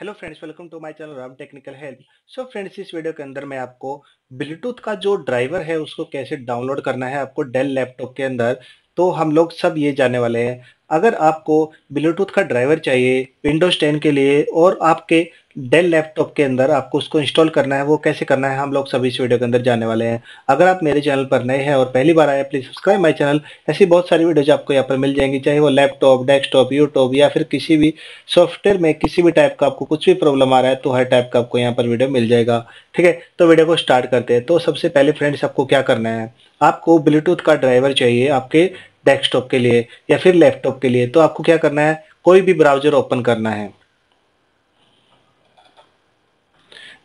hello friends welcome to my channel Ram technical help so friends इस video के अंदर मैं आपको ब्लूटूथ का जो ड्राइवर है उसको कैसे डाउनलोड करना है आपको डेल लैपटॉप के अंदर तो हम लोग सब ये जाने वाले हैं अगर आपको ब्लूटूथ का ड्राइवर चाहिए विंडोज़ 10 के लिए और आपके डेल लैपटॉप के अंदर आपको उसको इंस्टॉल करना है वो कैसे करना है हम लोग सभी इस वीडियो के अंदर जाने वाले हैं अगर आप मेरे चैनल पर नए हैं और पहली बार आए प्लीज़ सब्सक्राइब माई चैनल ऐसी बहुत सारी वीडियोज आपको यहाँ पर मिल जाएंगी चाहे वो लैपटॉप डेस्कटॉप यूट्यूब या फिर किसी भी सॉफ्टवेयर में किसी भी टाइप का आपको कुछ भी प्रॉब्लम आ रहा है तो हर टाइप का आपको यहाँ पर वीडियो मिल जाएगा ठीक है तो वीडियो को स्टार्ट करते हैं तो सबसे पहले फ्रेंड्स आपको क्या करना है आपको ब्लूटूथ का ड्राइवर चाहिए आपके डेस्कटॉप के लिए या फिर लैपटॉप के लिए तो आपको क्या करना है कोई भी ब्राउजर ओपन करना है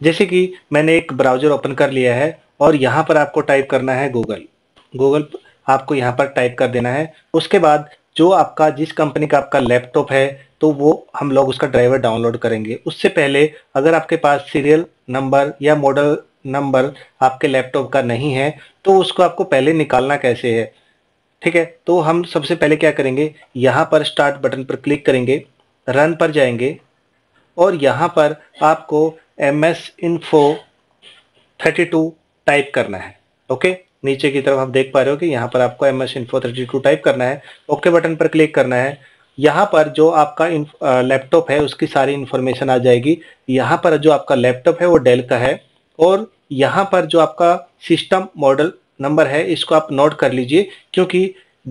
जैसे कि मैंने एक ब्राउजर ओपन कर लिया है और यहाँ पर आपको टाइप करना है गूगल गूगल आपको यहाँ पर टाइप कर देना है उसके बाद जो आपका जिस कंपनी का आपका लैपटॉप है तो वो हम लोग उसका ड्राइवर डाउनलोड करेंगे उससे पहले अगर आपके पास सीरियल नंबर या मॉडल नंबर आपके लैपटॉप का नहीं है तो उसको आपको पहले निकालना कैसे है ठीक है तो हम सबसे पहले क्या करेंगे यहाँ पर स्टार्ट बटन पर क्लिक करेंगे रन पर जाएंगे और यहाँ पर आपको M S info thirty two type करना है ओके नीचे की तरफ आप देख पा रहे हो कि यहाँ पर आपको M S info thirty two type करना है ओके बटन पर क्लिक करना है यहाँ पर जो आपका लैपटॉप है उसकी सारी इन्फॉर्मेशन आ जाएगी यहाँ पर जो आपका लैपटॉप है वो डेल का है और यहाँ पर जो आपका सिस्टम मॉडल नंबर है इसको आप नोट कर लीजिए क्योंकि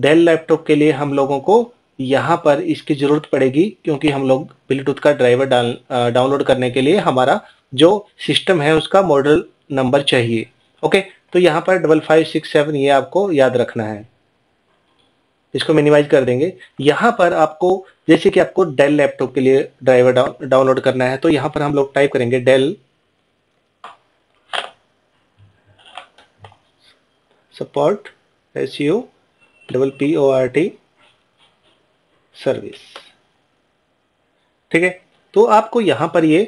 डेल लैपटॉप के लिए हम लोगों को यहाँ पर इसकी ज़रूरत पड़ेगी क्योंकि हम लोग ब्लूटूथ का ड्राइवर डाल डाउनलोड करने के लिए हमारा जो सिस्टम है उसका मॉडल नंबर चाहिए ओके तो यहाँ पर डबल फाइव सिक्स सेवन ये आपको याद रखना है इसको मिनिमाइज कर देंगे यहाँ पर आपको जैसे कि आपको डेल लैपटॉप के लिए ड्राइवर डाउनलोड करना है तो यहाँ पर हम लोग टाइप करेंगे Dell support S U double P O R T service ठीक है तो आपको यहां पर ये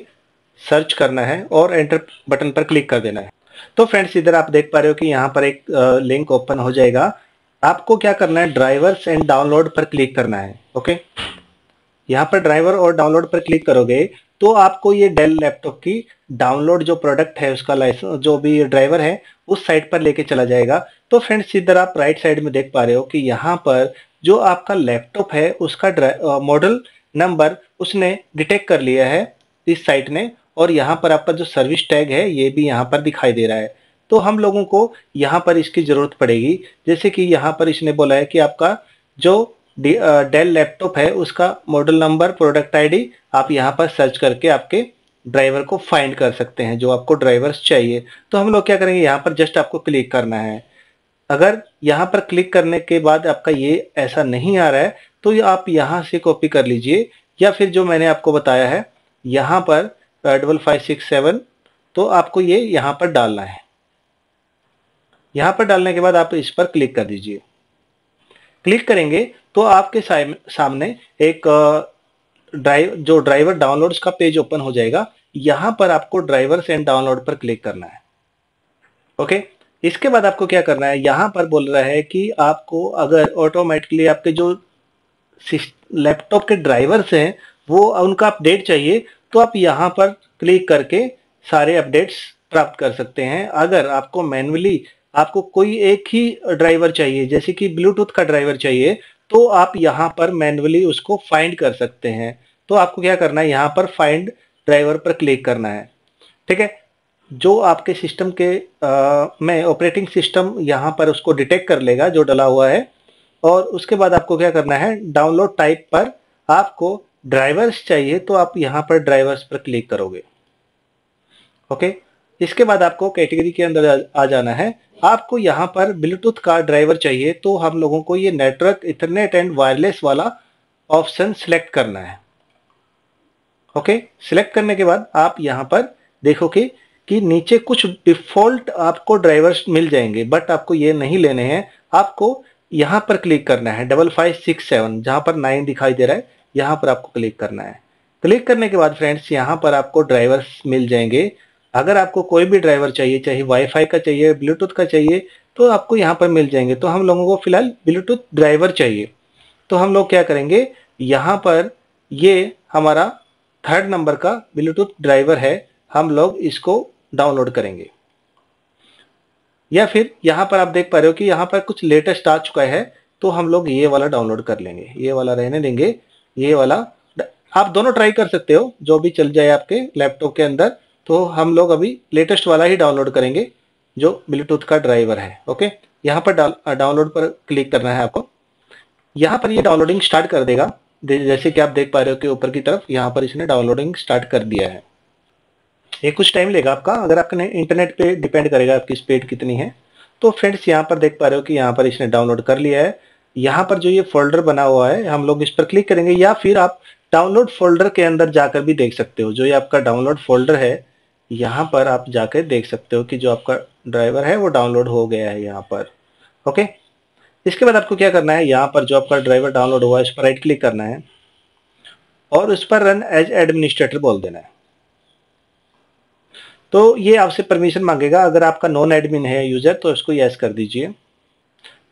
सर्च करना है और एंटर बटन पर क्लिक कर देना है तो फ्रेंड्स इधर आप देख पा रहे हो कि यहां पर एक लिंक ओपन हो जाएगा आपको क्या करना है ड्राइवर्स एंड डाउनलोड पर क्लिक करना है ओके यहां पर ड्राइवर और डाउनलोड पर क्लिक करोगे तो आपको ये डेल लैपटॉप की डाउनलोड जो प्रोडक्ट है उसका लाइसेंस जो भी ड्राइवर है उस साइट पर लेके चला जाएगा तो फ्रेंड्स इधर आप राइट साइड में देख पा रहे हो कि यहाँ पर जो आपका लैपटॉप है उसका मॉडल नंबर उसने डिटेक्ट कर लिया है इस साइट ने और यहाँ पर आपका जो सर्विस टैग है ये भी यहाँ पर दिखाई दे रहा है तो हम लोगों को यहाँ पर इसकी ज़रूरत पड़ेगी जैसे कि यहाँ पर इसने बोला है कि आपका जो डेल लैपटॉप है उसका मॉडल नंबर प्रोडक्ट आईडी आप यहाँ पर सर्च करके आपके ड्राइवर को फाइंड कर सकते हैं जो आपको ड्राइवर्स चाहिए तो हम लोग क्या करेंगे यहाँ पर जस्ट आपको क्लिक करना है अगर यहाँ पर क्लिक करने के बाद आपका ये ऐसा नहीं आ रहा है तो आप यहाँ से कॉपी कर लीजिए या फिर जो मैंने आपको बताया है यहाँ पर डबल फाइव सिक्स सेवन तो आपको ये यहाँ पर डालना है यहाँ पर डालने के बाद आप इस पर क्लिक कर दीजिए क्लिक करेंगे तो आपके सामने एक ड्राइव जो ड्राइवर डाउनलोड्स का पेज ओपन हो जाएगा यहां पर आपको ड्राइवर सेंड डाउनलोड पर क्लिक करना है ओके इसके बाद आपको क्या करना है यहां पर बोल रहा है कि आपको अगर ऑटोमेटिकली आपके जो लैपटॉप के ड्राइवर्स हैं वो उनका अपडेट चाहिए तो आप यहां पर क्लिक करके सारे अपडेट्स प्राप्त कर सकते हैं अगर आपको मैनुअली आपको कोई एक ही ड्राइवर चाहिए जैसे कि ब्लूटूथ का ड्राइवर चाहिए तो आप यहाँ पर मैनुअली उसको फाइंड कर सकते हैं तो आपको क्या करना है यहाँ पर फाइंड ड्राइवर पर क्लिक करना है ठीक है जो आपके सिस्टम के आ, में ऑपरेटिंग सिस्टम यहाँ पर उसको डिटेक्ट कर लेगा जो डला हुआ है और उसके बाद आपको क्या करना है डाउनलोड टाइप पर आपको ड्राइवर्स चाहिए तो आप यहाँ पर ड्राइवर्स पर क्लिक करोगे ओके इसके बाद आपको कैटेगरी के अंदर आ जाना है आपको यहाँ पर ब्लूटूथ का ड्राइवर चाहिए तो हम लोगों को ये नेटवर्क इथरनेट एंड वायरलेस वाला ऑप्शन सिलेक्ट करना है ओके सिलेक्ट करने के बाद आप यहाँ पर देखोगे कि नीचे कुछ डिफॉल्ट आपको ड्राइवर्स मिल जाएंगे बट आपको ये नहीं लेने हैं आपको यहाँ पर क्लिक करना है डबल फाइव सिक्स सेवन जहाँ पर नाइन दिखाई दे रहा है यहाँ पर आपको क्लिक करना है क्लिक करने के बाद फ्रेंड्स यहाँ पर आपको ड्राइवर्स मिल जाएंगे अगर आपको कोई भी ड्राइवर चाहिए चाहे वाईफाई का चाहिए ब्लूटूथ का चाहिए तो आपको यहाँ पर मिल जाएंगे तो हम लोगों को फिलहाल ब्लूटूथ ड्राइवर चाहिए तो हम लोग क्या करेंगे यहाँ पर ये हमारा थर्ड नंबर का ब्लूटूथ ड्राइवर है हम लोग इसको डाउनलोड करेंगे या फिर यहाँ पर आप देख पा रहे हो कि यहाँ पर कुछ लेटेस्ट आ चुका है तो हम लोग ये वाला डाउनलोड कर लेंगे ये वाला रहने देंगे ये वाला आप दोनों ट्राई कर सकते हो जो भी चल जाए आपके लैपटॉप के अंदर तो हम लोग अभी लेटेस्ट वाला ही डाउनलोड करेंगे जो ब्लूटूथ का ड्राइवर है ओके यहाँ पर डाउनलोड पर क्लिक करना है आपको यहाँ पर ये डाउनलोडिंग स्टार्ट कर देगा जैसे कि आप देख पा रहे हो कि ऊपर की तरफ यहाँ पर इसने डाउनलोडिंग स्टार्ट कर दिया है ये कुछ टाइम लेगा आपका अगर आपने इंटरनेट पे डिपेंड करेगा आपकी स्पीड कितनी है तो फ्रेंड्स यहाँ पर देख पा रहे हो कि यहाँ पर इसने डाउनलोड कर लिया है यहाँ पर जो ये फोल्डर बना हुआ है हम लोग इस पर क्लिक करेंगे या फिर आप डाउनलोड फोल्डर के अंदर जाकर भी देख सकते हो जो ये आपका डाउनलोड फोल्डर है यहाँ पर आप जाकर देख सकते हो कि जो आपका ड्राइवर है वो डाउनलोड हो गया है यहाँ पर ओके इसके बाद आपको क्या करना है यहाँ पर जो आपका ड्राइवर डाउनलोड हुआ है इस पर राइट क्लिक करना है और उस पर रन एज एडमिनिस्ट्रेटर बोल देना है तो ये आपसे परमिशन मांगेगा अगर आपका नॉन एडमिन है यूज़र तो इसको यस कर दीजिए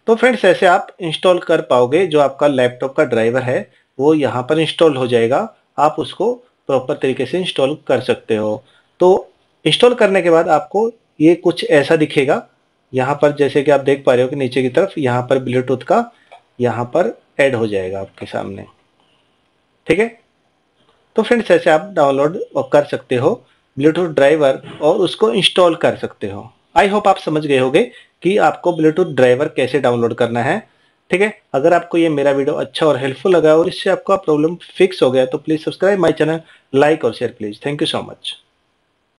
तो फ्रेंड्स ऐसे आप इंस्टॉल कर पाओगे जो आपका लैपटॉप का ड्राइवर है वो यहाँ पर इंस्टॉल हो जाएगा आप उसको प्रॉपर तरीके से इंस्टॉल कर सकते हो तो इंस्टॉल करने के बाद आपको ये कुछ ऐसा दिखेगा यहाँ पर जैसे कि आप देख पा रहे हो कि नीचे की तरफ यहाँ पर ब्लूटूथ का यहाँ पर ऐड हो जाएगा आपके सामने ठीक है तो फ्रेंड्स ऐसे आप डाउनलोड कर सकते हो ब्लूटूथ ड्राइवर और उसको इंस्टॉल कर सकते हो आई होप आप समझ गए होगे कि आपको ब्लूटूथ ड्राइवर कैसे डाउनलोड करना है ठीक है अगर आपको ये मेरा वीडियो अच्छा और हेल्पफुल लगा और इससे आपका प्रॉब्लम फिक्स हो गया तो please subscribe my channel like और share please thank you so much